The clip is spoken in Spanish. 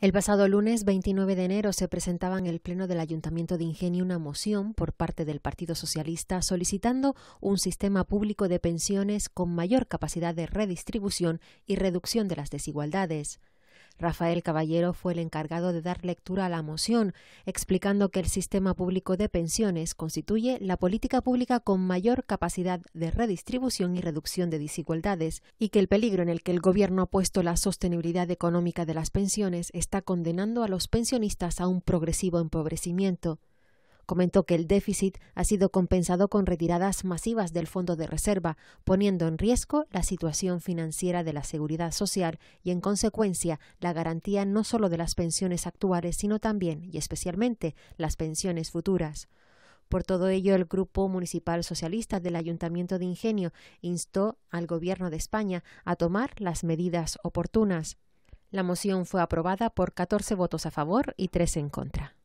El pasado lunes 29 de enero se presentaba en el Pleno del Ayuntamiento de Ingenio una moción por parte del Partido Socialista solicitando un sistema público de pensiones con mayor capacidad de redistribución y reducción de las desigualdades. Rafael Caballero fue el encargado de dar lectura a la moción, explicando que el sistema público de pensiones constituye la política pública con mayor capacidad de redistribución y reducción de desigualdades, y que el peligro en el que el Gobierno ha puesto la sostenibilidad económica de las pensiones está condenando a los pensionistas a un progresivo empobrecimiento. Comentó que el déficit ha sido compensado con retiradas masivas del fondo de reserva, poniendo en riesgo la situación financiera de la seguridad social y, en consecuencia, la garantía no solo de las pensiones actuales, sino también y especialmente las pensiones futuras. Por todo ello, el Grupo Municipal Socialista del Ayuntamiento de Ingenio instó al Gobierno de España a tomar las medidas oportunas. La moción fue aprobada por 14 votos a favor y 3 en contra.